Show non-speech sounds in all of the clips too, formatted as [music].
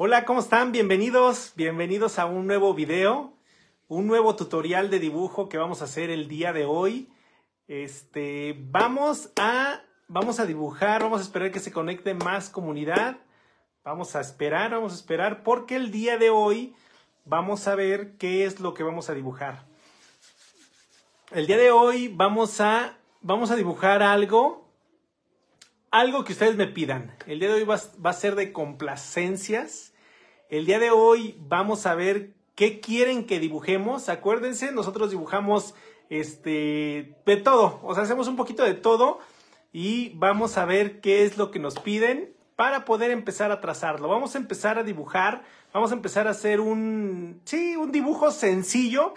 Hola, ¿cómo están? Bienvenidos, bienvenidos a un nuevo video, un nuevo tutorial de dibujo que vamos a hacer el día de hoy. Este, vamos a, vamos a dibujar, vamos a esperar que se conecte más comunidad. Vamos a esperar, vamos a esperar, porque el día de hoy vamos a ver qué es lo que vamos a dibujar. El día de hoy vamos a, vamos a dibujar algo algo que ustedes me pidan. El día de hoy va, a ser de complacencias. El día de hoy vamos a ver qué quieren que dibujemos. Acuérdense, nosotros dibujamos este de todo, o sea, hacemos un poquito de todo y vamos a ver qué es lo que nos piden para poder empezar a trazarlo. Vamos a empezar a dibujar, vamos a empezar a hacer un sí, un dibujo sencillo,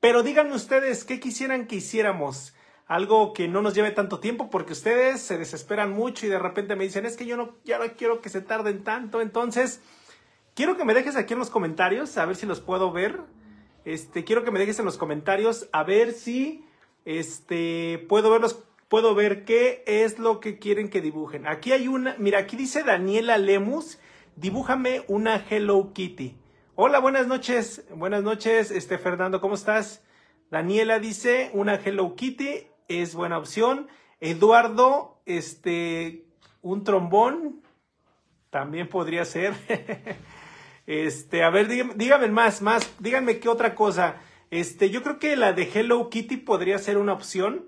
pero díganme ustedes qué quisieran que hiciéramos algo que no nos lleve tanto tiempo porque ustedes se desesperan mucho y de repente me dicen, es que yo no, ya no quiero que se tarden tanto, entonces quiero que me dejes aquí en los comentarios, a ver si los puedo ver, este, quiero que me dejes en los comentarios a ver si, este, puedo verlos, puedo ver qué es lo que quieren que dibujen. Aquí hay una, mira, aquí dice Daniela Lemus, dibújame una Hello Kitty. Hola, buenas noches, buenas noches, este, Fernando, ¿cómo estás? Daniela dice una Hello Kitty es buena opción. Eduardo, este, un trombón también podría ser. [laughs] este, a ver, díganme, más, más, díganme qué otra cosa. Este, yo creo que la de Hello Kitty podría ser una opción.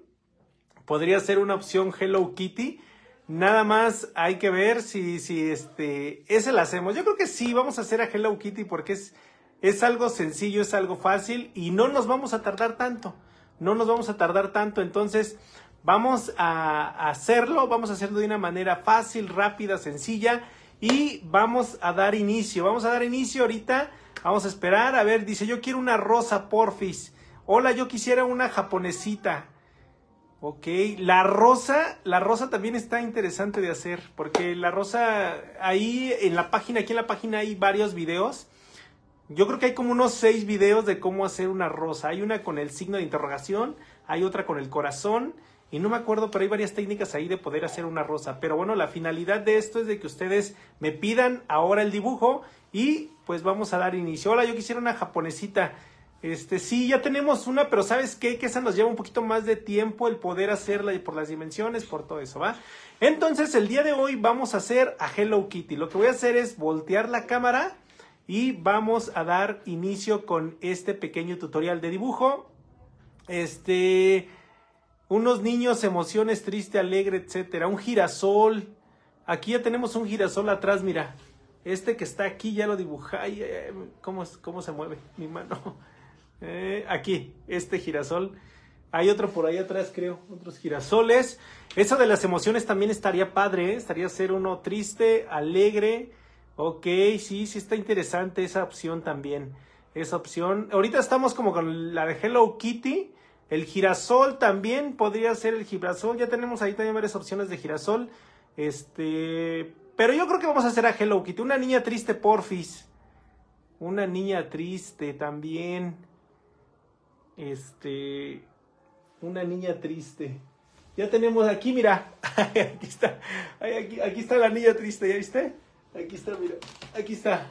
Podría ser una opción Hello Kitty. Nada más hay que ver si, si este, ese la hacemos. Yo creo que sí, vamos a hacer a Hello Kitty porque es, es algo sencillo, es algo fácil y no nos vamos a tardar tanto no nos vamos a tardar tanto, entonces vamos a hacerlo, vamos a hacerlo de una manera fácil, rápida, sencilla y vamos a dar inicio, vamos a dar inicio ahorita, vamos a esperar, a ver, dice yo quiero una rosa porfis, hola yo quisiera una japonesita, ok, la rosa, la rosa también está interesante de hacer, porque la rosa ahí en la página, aquí en la página hay varios videos, yo creo que hay como unos seis videos de cómo hacer una rosa. Hay una con el signo de interrogación, hay otra con el corazón y no me acuerdo, pero hay varias técnicas ahí de poder hacer una rosa. Pero bueno, la finalidad de esto es de que ustedes me pidan ahora el dibujo y pues vamos a dar inicio. Hola, yo quisiera una japonesita. Este, sí, ya tenemos una, pero ¿sabes qué? Que esa nos lleva un poquito más de tiempo el poder hacerla y por las dimensiones, por todo eso, ¿va? Entonces, el día de hoy vamos a hacer a Hello Kitty. Lo que voy a hacer es voltear la cámara y vamos a dar inicio con este pequeño tutorial de dibujo. Este, unos niños, emociones, triste, alegre, etcétera. Un girasol. Aquí ya tenemos un girasol atrás, mira. Este que está aquí ya lo dibujé. ¿cómo, se mueve [laughs] mi mano? Eh, aquí, este girasol. Hay otro por ahí atrás, creo. Otros girasoles. Eso de las emociones también estaría padre. ¿eh? Estaría ser uno triste, alegre Ok, sí, sí está interesante esa opción también. Esa opción. Ahorita estamos como con la de Hello Kitty. El girasol también podría ser el girasol. Ya tenemos ahí también varias opciones de girasol. Este. Pero yo creo que vamos a hacer a Hello Kitty. Una niña triste, porfis. Una niña triste también. Este. Una niña triste. Ya tenemos aquí, mira. aquí [laughs] está. Aquí, aquí está la niña triste, ¿ya viste? Aquí está, mira. Aquí está.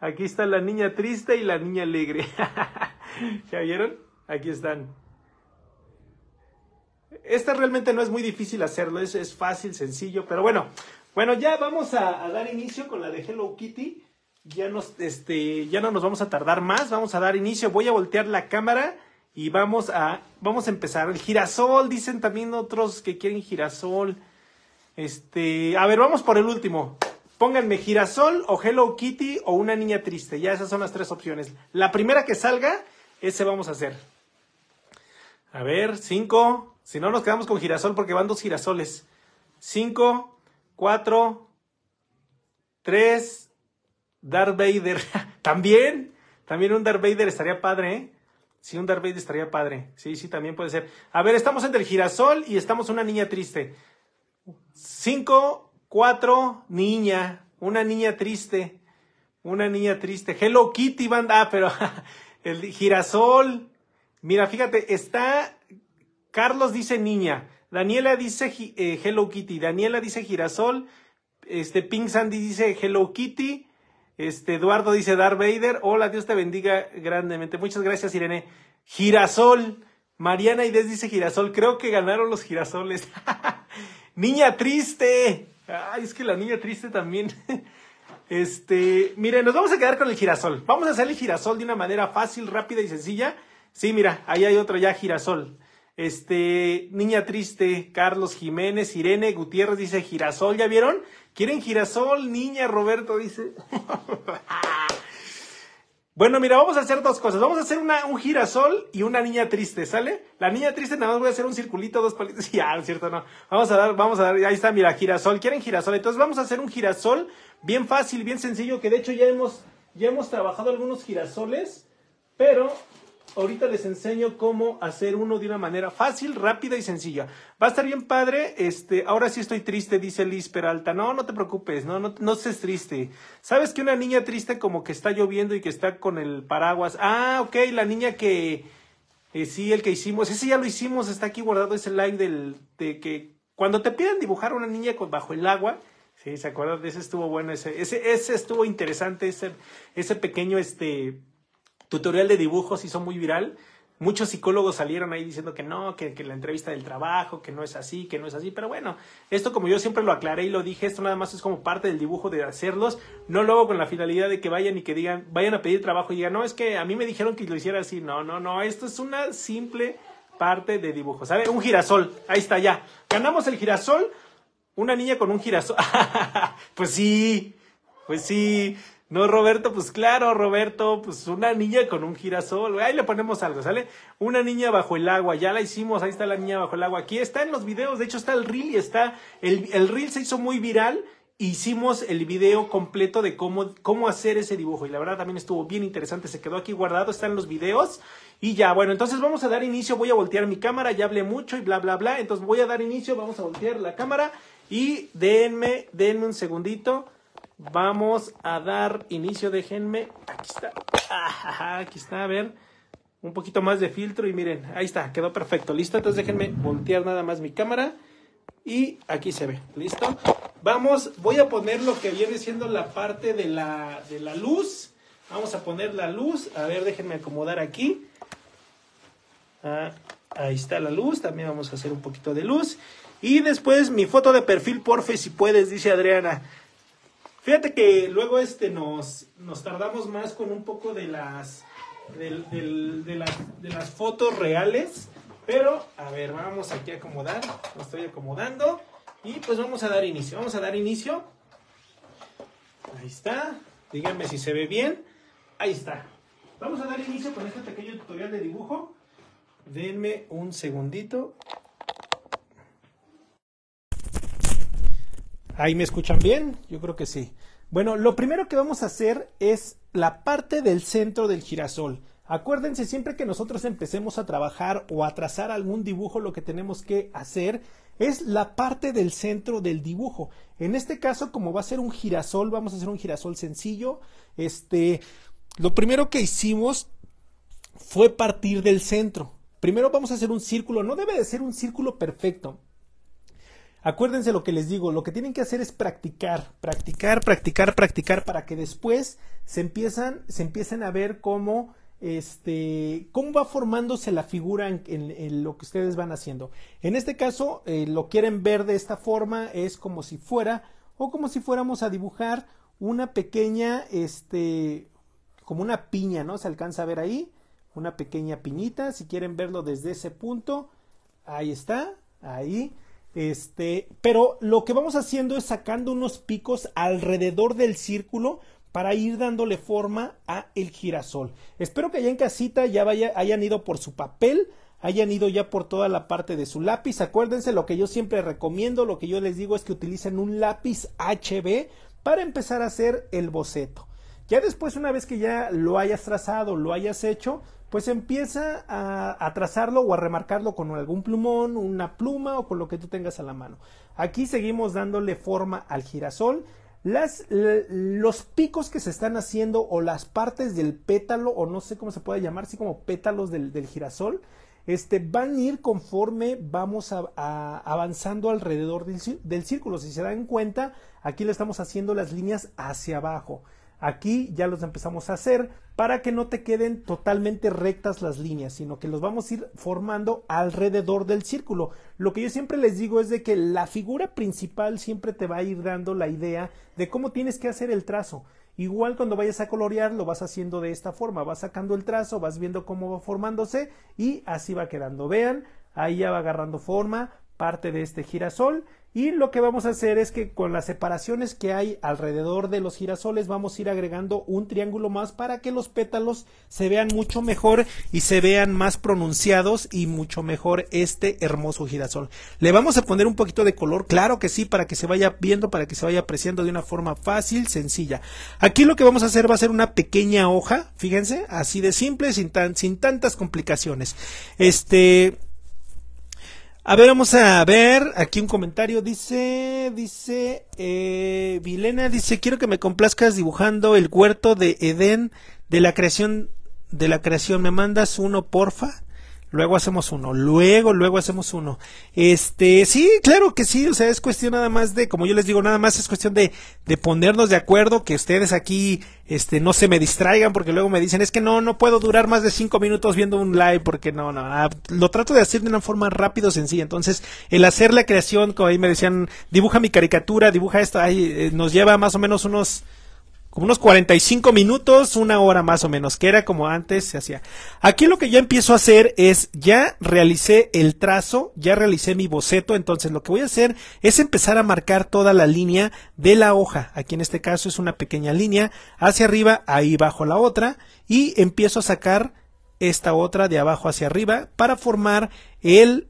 Aquí está la niña triste y la niña alegre. [laughs] ¿Ya vieron? Aquí están. Esta realmente no es muy difícil hacerlo, es, es fácil, sencillo, pero bueno. Bueno, ya vamos a, dar inicio con la de Hello Kitty. Ya, nos, este, ya no nos vamos a tardar más, vamos a dar inicio. Voy a voltear la cámara y vamos a, vamos a empezar. El girasol, dicen también otros que quieren girasol. Este, a ver, vamos por el último. Pónganme girasol o Hello Kitty o una niña triste. Ya esas son las tres opciones. La primera que salga, ese vamos a hacer. A ver, cinco. Si no, nos quedamos con girasol porque van dos girasoles. Cinco, cuatro, tres. Darth Vader. [laughs] también, también un Darth Vader estaría padre, Si ¿eh? Sí, un Darth Vader estaría padre. Sí, sí, también puede ser. A ver, estamos entre el girasol y estamos una niña triste. Cinco, cuatro, niña. Una niña triste. Una niña triste. Hello Kitty, banda. Ah, pero [laughs] el girasol. Mira, fíjate, está. Carlos dice niña. Daniela dice eh, Hello Kitty. Daniela dice girasol. Este Pink Sandy dice Hello Kitty. Este Eduardo dice Darth Vader. Hola, Dios te bendiga grandemente. Muchas gracias, Irene. Girasol. Mariana Idés dice girasol. Creo que ganaron los girasoles. [laughs] Niña triste. Ay, es que la niña triste también. [laughs] Este, miren, nos vamos a quedar con el girasol. Vamos a hacer el girasol de una manera fácil, rápida y sencilla. Sí, mira, ahí hay otro ya girasol. Este, niña triste, Carlos Jiménez, Irene Gutiérrez dice girasol, ¿ya vieron? ¿Quieren girasol? Niña Roberto dice. [laughs] Ah, bueno, mira, vamos a hacer dos cosas. Vamos a hacer un girasol y una niña triste, ¿sale? La niña triste nada más voy a hacer un circulito, dos palitos. [laughs] Ya, es cierto, no. Vamos a dar, vamos a dar, ahí está, mira, girasol. ¿Quieren girasol? Entonces vamos a hacer un girasol bien fácil, bien sencillo, que de hecho ya hemos, ya hemos trabajado algunos girasoles, pero ahorita les enseño cómo hacer uno de una manera fácil, rápida y sencilla. Va a estar bien padre. Este, ahora sí estoy triste, dice Liz Peralta. No, no te preocupes, no, no, no triste. ¿Sabes que una niña triste como que está lloviendo y que está con el paraguas? Ah, ok, la niña que eh, sí, el que hicimos, ese ya lo hicimos, está aquí guardado ese live del de que cuando te piden dibujar una niña con, bajo el agua, sí, se acuerdan, ese estuvo bueno, ese, ese, estuvo interesante, ese, ese pequeño este tutorial de dibujos hizo muy viral. Muchos psicólogos salieron ahí diciendo que no, que, la entrevista del trabajo, que no es así, que no es así. Pero bueno, esto como yo siempre lo aclaré y lo dije, esto nada más es como parte del dibujo de hacerlos. No lo hago con la finalidad de que vayan y que digan, vayan a pedir trabajo y digan, no, es que a mí me dijeron que lo hiciera así. No, no, no, esto es una simple parte de dibujo. ¿Sabe? Un girasol. Ahí está ya. Ganamos el girasol. Una niña con un girasol. [laughs] pues sí, pues sí. No, Roberto, pues claro, Roberto, pues una niña con un girasol. Ahí le ponemos algo, ¿sale? Una niña bajo el agua, ya la hicimos, ahí está la niña bajo el agua. Aquí está en los videos, de hecho está el reel y está. El, reel se hizo muy viral. Hicimos el video completo de cómo, cómo hacer ese dibujo y la verdad también estuvo bien interesante, se quedó aquí guardado, está en los videos y ya, bueno, entonces vamos a dar inicio, voy a voltear mi cámara, ya hablé mucho y bla, bla, bla, entonces voy a dar inicio, vamos a voltear la cámara y denme, denme un segundito. Vamos a dar inicio, déjenme. Aquí está. aquí está, a ver. Un poquito más de filtro y miren, ahí está, quedó perfecto. Listo, entonces déjenme voltear nada más mi cámara. Y aquí se ve, ¿listo? Vamos, voy a poner lo que viene siendo la parte de la, de la luz. Vamos a poner la luz. A ver, déjenme acomodar aquí. Ah, ahí está la luz. También vamos a hacer un poquito de luz. Y después mi foto de perfil, porfe, si puedes, dice Adriana. Fíjate que luego este nos, nos tardamos más con un poco de las, de, las, fotos reales. Pero, a ver, vamos aquí a acomodar. Lo estoy acomodando. Y pues vamos a dar inicio. Vamos a dar inicio. Ahí está. Díganme si se ve bien. Ahí está. Vamos a dar inicio con este pequeño tutorial de dibujo. Denme un segundito. Ahí me escuchan bien, yo creo que sí. Bueno, lo primero que vamos a hacer es la parte del centro del girasol. Acuérdense siempre que nosotros empecemos a trabajar o a trazar algún dibujo, lo que tenemos que hacer es la parte del centro del dibujo. En este caso, como va a ser un girasol, vamos a hacer un girasol sencillo. Este, lo primero que hicimos fue partir del centro. Primero vamos a hacer un círculo, no debe de ser un círculo perfecto. Acuérdense lo que les digo, lo que tienen que hacer es practicar, practicar, practicar, practicar para que después se empiezan, se empiecen a ver cómo este, cómo va formándose la figura en, lo que ustedes van haciendo. En este caso, eh, lo quieren ver de esta forma, es como si fuera o como si fuéramos a dibujar una pequeña, este, como una piña, ¿no? Se alcanza a ver ahí, una pequeña piñita, si quieren verlo desde ese punto, ahí está, ahí este, pero lo que vamos haciendo es sacando unos picos alrededor del círculo para ir dándole forma a el girasol. Espero que allá en casita ya hayan ido por su papel, hayan ido ya por toda la parte de su lápiz. Acuérdense, lo que yo siempre recomiendo, lo que yo les digo es que utilicen un lápiz HB para empezar a hacer el boceto. Ya después, una vez que ya lo hayas trazado, lo hayas hecho, pues empieza a, trazarlo o a remarcarlo con algún plumón, una pluma o con lo que tú tengas a la mano. Aquí seguimos dándole forma al girasol. Las, los picos que se están haciendo o las partes del pétalo o no sé cómo se puede llamar, así como pétalos del, girasol, este, van a ir conforme vamos a, avanzando alrededor del círculo. Si se dan cuenta, aquí le estamos haciendo las líneas hacia abajo. Aquí ya los empezamos a hacer para que no te queden totalmente rectas las líneas, sino que los vamos a ir formando alrededor del círculo. Lo que yo siempre les digo es de que la figura principal siempre te va a ir dando la idea de cómo tienes que hacer el trazo. Igual cuando vayas a colorear lo vas haciendo de esta forma, vas sacando el trazo, vas viendo cómo va formándose y así va quedando. Vean, ahí ya va agarrando forma parte de este girasol y lo que vamos a hacer es que con las separaciones que hay alrededor de los girasoles vamos a ir agregando un triángulo más para que los pétalos se vean mucho mejor y se vean más pronunciados y mucho mejor este hermoso girasol. Le vamos a poner un poquito de color, claro que sí, para que se vaya viendo, para que se vaya apreciando de una forma fácil, sencilla. Aquí lo que vamos a hacer va a ser una pequeña hoja, fíjense, así de simple, sin, tan, sin tantas complicaciones. Este a ver, vamos a ver. Aquí un comentario dice, dice, eh, Vilena dice, quiero que me complazcas dibujando el huerto de Edén de la creación, de la creación. ¿Me mandas uno, porfa? luego hacemos uno, luego, luego hacemos uno. Este, sí, claro que sí, o sea, es cuestión nada más de, como yo les digo, nada más es cuestión de, de ponernos de acuerdo, que ustedes aquí, este, no se me distraigan, porque luego me dicen, es que no, no puedo durar más de cinco minutos viendo un live, porque no, no, ah, lo trato de hacer de una forma rápido, sencilla. Entonces, el hacer la creación, como ahí me decían, dibuja mi caricatura, dibuja esto, ahí eh, nos lleva más o menos unos, como unos 45 minutos, una hora más o menos, que era como antes se hacía. Aquí lo que ya empiezo a hacer es, ya realicé el trazo, ya realicé mi boceto, entonces lo que voy a hacer es empezar a marcar toda la línea de la hoja. Aquí en este caso es una pequeña línea, hacia arriba, ahí bajo la otra, y empiezo a sacar esta otra de abajo hacia arriba para formar el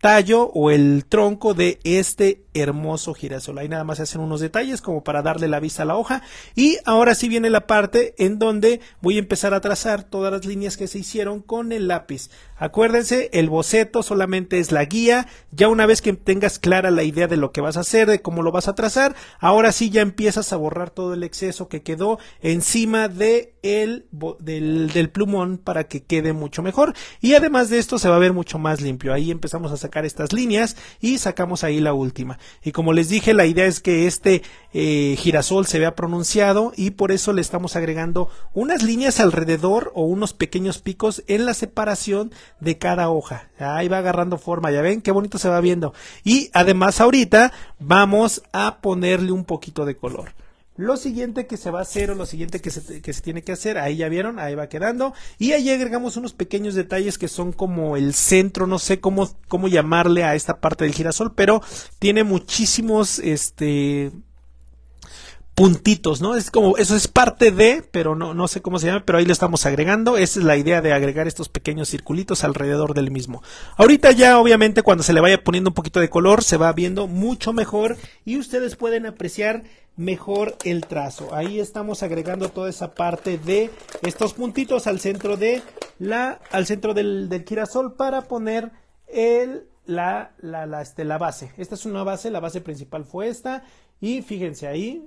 tallo o el tronco de este hermoso girasol. Ahí nada más se hacen unos detalles como para darle la vista a la hoja. Y ahora sí viene la parte en donde voy a empezar a trazar todas las líneas que se hicieron con el lápiz. Acuérdense, el boceto solamente es la guía. Ya una vez que tengas clara la idea de lo que vas a hacer, de cómo lo vas a trazar, ahora sí ya empiezas a borrar todo el exceso que quedó encima de el, del, plumón para que quede mucho mejor. Y además de esto se va a ver mucho más limpio. Ahí empezamos a hacer sacar estas líneas y sacamos ahí la última. Y como les dije, la idea es que este eh, girasol se vea pronunciado y por eso le estamos agregando unas líneas alrededor o unos pequeños picos en la separación de cada hoja. Ahí va agarrando forma, ya ven qué bonito se va viendo. Y además ahorita vamos a ponerle un poquito de color lo siguiente que se va a hacer o lo siguiente que se, tiene que hacer, ahí ya vieron, ahí va quedando. Y ahí agregamos unos pequeños detalles que son como el centro, no sé cómo, cómo llamarle a esta parte del girasol, pero tiene muchísimos, este, puntitos, ¿no? Es como, eso es parte de, pero no, no sé cómo se llama, pero ahí le estamos agregando. Esa es la idea de agregar estos pequeños circulitos alrededor del mismo. Ahorita ya, obviamente, cuando se le vaya poniendo un poquito de color, se va viendo mucho mejor y ustedes pueden apreciar mejor el trazo. Ahí estamos agregando toda esa parte de estos puntitos al centro de la, al centro del, del girasol para poner el, la, la, la, este, la base. Esta es una base, la base principal fue esta. Y fíjense ahí,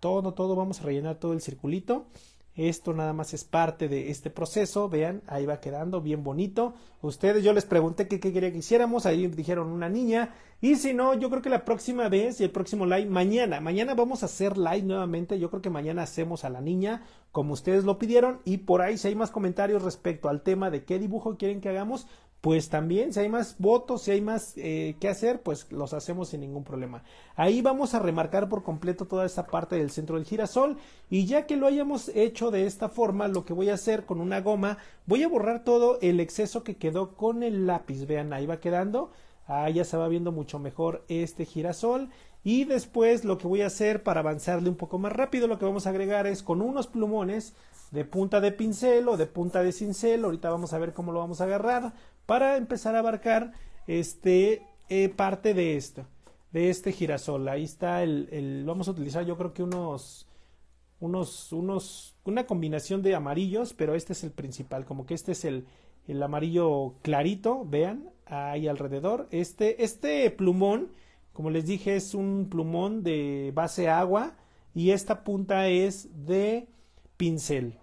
todo, todo, vamos a rellenar todo el circulito. Esto nada más es parte de este proceso, vean, ahí va quedando bien bonito. Ustedes, yo les pregunté qué, quería que hiciéramos, ahí dijeron una niña. Y si no, yo creo que la próxima vez y el próximo live, mañana, mañana vamos a hacer live nuevamente. Yo creo que mañana hacemos a la niña como ustedes lo pidieron. Y por ahí, si hay más comentarios respecto al tema de qué dibujo quieren que hagamos, pues también si hay más votos, si hay más eh, que hacer, pues los hacemos sin ningún problema. Ahí vamos a remarcar por completo toda esta parte del centro del girasol y ya que lo hayamos hecho de esta forma, lo que voy a hacer con una goma, voy a borrar todo el exceso que quedó con el lápiz, vean ahí va quedando, ah, ya se va viendo mucho mejor este girasol y después lo que voy a hacer para avanzarle un poco más rápido, lo que vamos a agregar es con unos plumones de punta de pincel o de punta de cincel, ahorita vamos a ver cómo lo vamos a agarrar, para empezar a abarcar este, eh, parte de esto, de este girasol. Ahí está el, el, vamos a utilizar yo creo que unos, unos, unos, una combinación de amarillos, pero este es el principal, como que este es el, el amarillo clarito, vean, ahí alrededor. Este, este plumón, como les dije, es un plumón de base agua y esta punta es de pincel.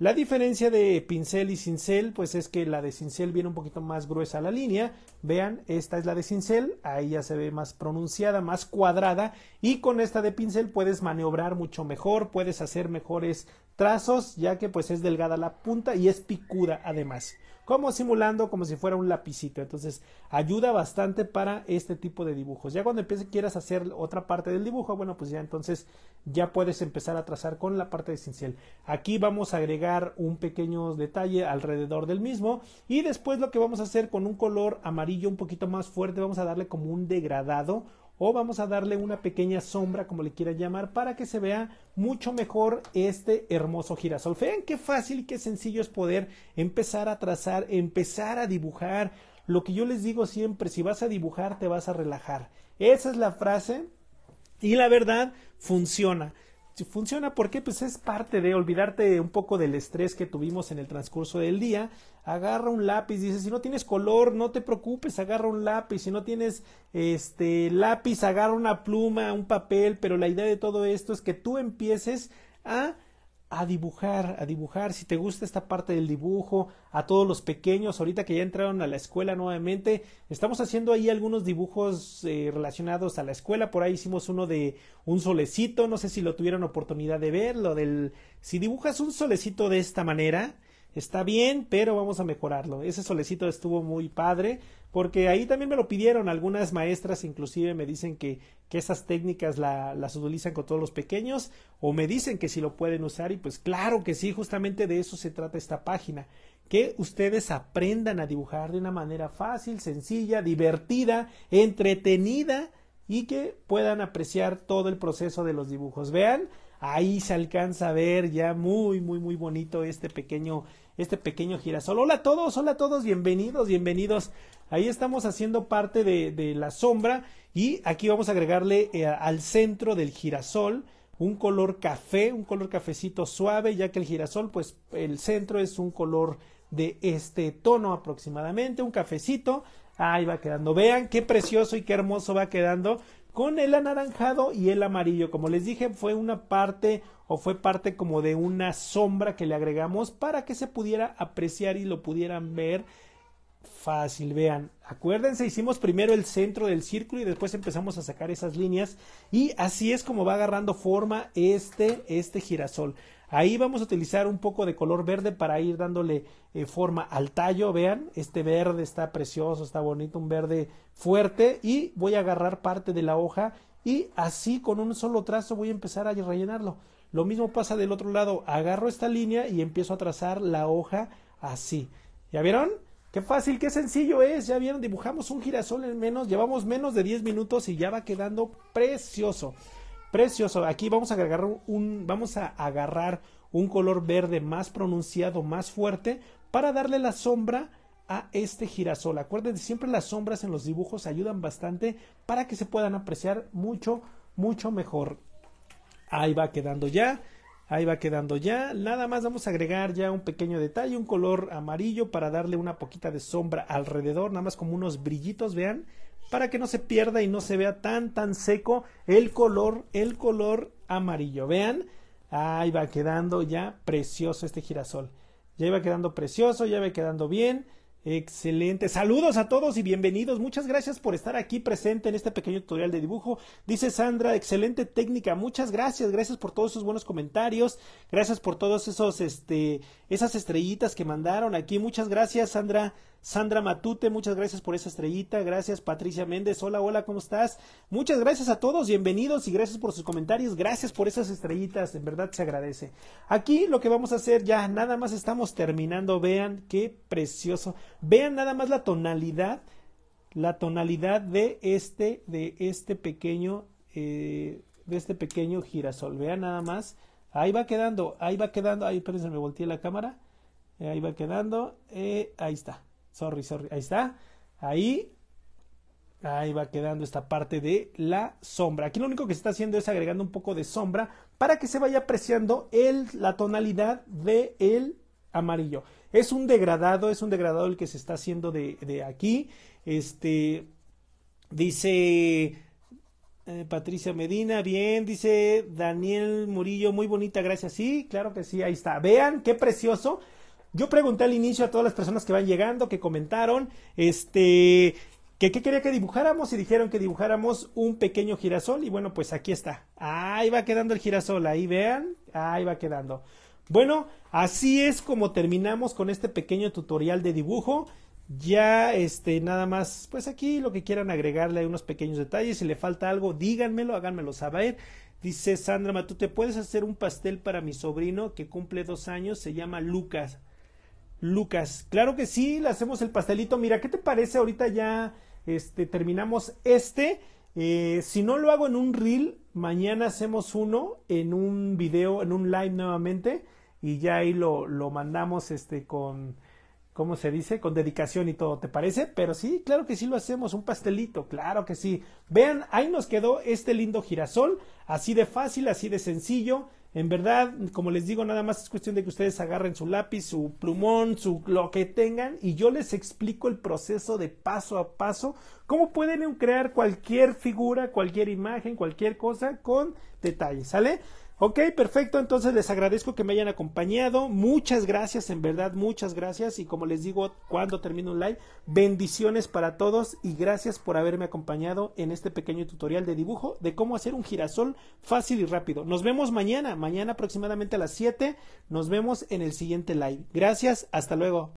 La diferencia de pincel y cincel, pues es que la de cincel viene un poquito más gruesa la línea. Vean, esta es la de cincel, ahí ya se ve más pronunciada, más cuadrada. Y con esta de pincel puedes maniobrar mucho mejor, puedes hacer mejores trazos, ya que pues es delgada la punta y es picuda además como simulando como si fuera un lapicito. Entonces ayuda bastante para este tipo de dibujos. Ya cuando empieces quieras hacer otra parte del dibujo, bueno, pues ya entonces ya puedes empezar a trazar con la parte de cincel. Aquí vamos a agregar un pequeño detalle alrededor del mismo y después lo que vamos a hacer con un color amarillo un poquito más fuerte, vamos a darle como un degradado o vamos a darle una pequeña sombra, como le quiera llamar, para que se vea mucho mejor este hermoso girasol. Vean qué fácil, qué sencillo es poder empezar a trazar, empezar a dibujar. Lo que yo les digo siempre, si vas a dibujar, te vas a relajar. Esa es la frase y la verdad funciona funciona porque pues es parte de olvidarte un poco del estrés que tuvimos en el transcurso del día. Agarra un lápiz, dice, si no tienes color, no te preocupes, agarra un lápiz, si no tienes este lápiz, agarra una pluma, un papel, pero la idea de todo esto es que tú empieces a a dibujar, a dibujar, si te gusta esta parte del dibujo, a todos los pequeños, ahorita que ya entraron a la escuela nuevamente, estamos haciendo ahí algunos dibujos eh, relacionados a la escuela, por ahí hicimos uno de un solecito, no sé si lo tuvieron oportunidad de ver, lo del, si dibujas un solecito de esta manera, está bien, pero vamos a mejorarlo. Ese solecito estuvo muy padre, porque ahí también me lo pidieron. Algunas maestras inclusive me dicen que, que esas técnicas las utilizan con todos los pequeños, o me dicen que si lo pueden usar, y pues claro que sí, justamente de eso se trata esta página. Que ustedes aprendan a dibujar de una manera fácil, sencilla, divertida, entretenida y que puedan apreciar todo el proceso de los dibujos. Vean, Ahí se alcanza a ver ya muy, muy, muy bonito este pequeño, este pequeño girasol. Hola a todos, hola a todos, bienvenidos, bienvenidos. Ahí estamos haciendo parte de, de la sombra y aquí vamos a agregarle eh, al centro del girasol un color café, un color cafecito suave, ya que el girasol, pues el centro es un color de este tono aproximadamente, un cafecito. Ahí va quedando. Vean qué precioso y qué hermoso va quedando con el anaranjado y el amarillo. Como les dije, fue una parte o fue parte como de una sombra que le agregamos para que se pudiera apreciar y lo pudieran ver fácil, vean. Acuérdense, hicimos primero el centro del círculo y después empezamos a sacar esas líneas y así es como va agarrando forma este, este girasol. Ahí vamos a utilizar un poco de color verde para ir dándole eh, forma al tallo, vean, este verde está precioso, está bonito, un verde fuerte y voy a agarrar parte de la hoja y así con un solo trazo voy a empezar a rellenarlo. Lo mismo pasa del otro lado, agarro esta línea y empiezo a trazar la hoja así. ¿Ya vieron? Qué fácil, qué sencillo es. Ya vieron, dibujamos un girasol en menos, llevamos menos de 10 minutos y ya va quedando precioso. Precioso. Aquí vamos a agregar un vamos a agarrar un color verde más pronunciado, más fuerte para darle la sombra a este girasol. Acuérdense, siempre las sombras en los dibujos ayudan bastante para que se puedan apreciar mucho mucho mejor. Ahí va quedando ya. Ahí va quedando ya. Nada más vamos a agregar ya un pequeño detalle, un color amarillo para darle una poquita de sombra alrededor, nada más como unos brillitos, vean, para que no se pierda y no se vea tan tan seco el color, el color amarillo. Vean, ahí va quedando ya precioso este girasol. Ya iba quedando precioso, ya va quedando bien. Excelente. Saludos a todos y bienvenidos. Muchas gracias por estar aquí presente en este pequeño tutorial de dibujo. Dice Sandra, excelente técnica. Muchas gracias. Gracias por todos sus buenos comentarios. Gracias por todos esos, este, esas estrellitas que mandaron aquí. Muchas gracias, Sandra. Sandra Matute, muchas gracias por esa estrellita. Gracias, Patricia Méndez. Hola, hola, ¿cómo estás? Muchas gracias a todos, bienvenidos y gracias por sus comentarios. Gracias por esas estrellitas, en verdad se agradece. Aquí lo que vamos a hacer ya, nada más estamos terminando. Vean qué precioso. Vean nada más la tonalidad, la tonalidad de este, de este pequeño, eh, de este pequeño girasol. Vean nada más. Ahí va quedando, ahí va quedando. Ahí, espérense, me volteé la cámara. Eh, ahí va quedando. Eh, ahí está. Sorry, sorry. Ahí está. Ahí. Ahí va quedando esta parte de la sombra. Aquí lo único que se está haciendo es agregando un poco de sombra para que se vaya apreciando el, la tonalidad del el amarillo. Es un degradado, es un degradado el que se está haciendo de, aquí. Este dice eh, Patricia Medina, bien, dice Daniel Murillo, muy bonita, gracias. Sí, claro que sí, ahí está. Vean qué precioso yo pregunté al inicio a todas las personas que van llegando, que comentaron, este, que qué quería que dibujáramos y dijeron que dibujáramos un pequeño girasol y bueno, pues aquí está. Ahí va quedando el girasol, ahí vean, ahí va quedando. Bueno, así es como terminamos con este pequeño tutorial de dibujo. Ya, este, nada más, pues aquí lo que quieran agregarle hay unos pequeños detalles. Si le falta algo, díganmelo, háganmelo saber. Dice Sandra, ¿tú te puedes hacer un pastel para mi sobrino que cumple dos años? Se llama Lucas. Lucas. Claro que sí, le hacemos el pastelito. Mira, ¿qué te parece? Ahorita ya este, terminamos este. Eh, si no lo hago en un reel, mañana hacemos uno en un video, en un live nuevamente. Y ya ahí lo, lo mandamos este, con, ¿cómo se dice? Con dedicación y todo, ¿te parece? Pero sí, claro que sí lo hacemos, un pastelito, claro que sí. Vean, ahí nos quedó este lindo girasol, así de fácil, así de sencillo. En verdad, como les digo, nada más es cuestión de que ustedes agarren su lápiz, su plumón, su lo que tengan y yo les explico el proceso de paso a paso, cómo pueden crear cualquier figura, cualquier imagen, cualquier cosa con detalles, ¿sale? Ok, perfecto. Entonces les agradezco que me hayan acompañado. Muchas gracias, en verdad, muchas gracias. Y como les digo, cuando termino un live, bendiciones para todos y gracias por haberme acompañado en este pequeño tutorial de dibujo de cómo hacer un girasol fácil y rápido. Nos vemos mañana, mañana aproximadamente a las 7. Nos vemos en el siguiente live. Gracias, hasta luego.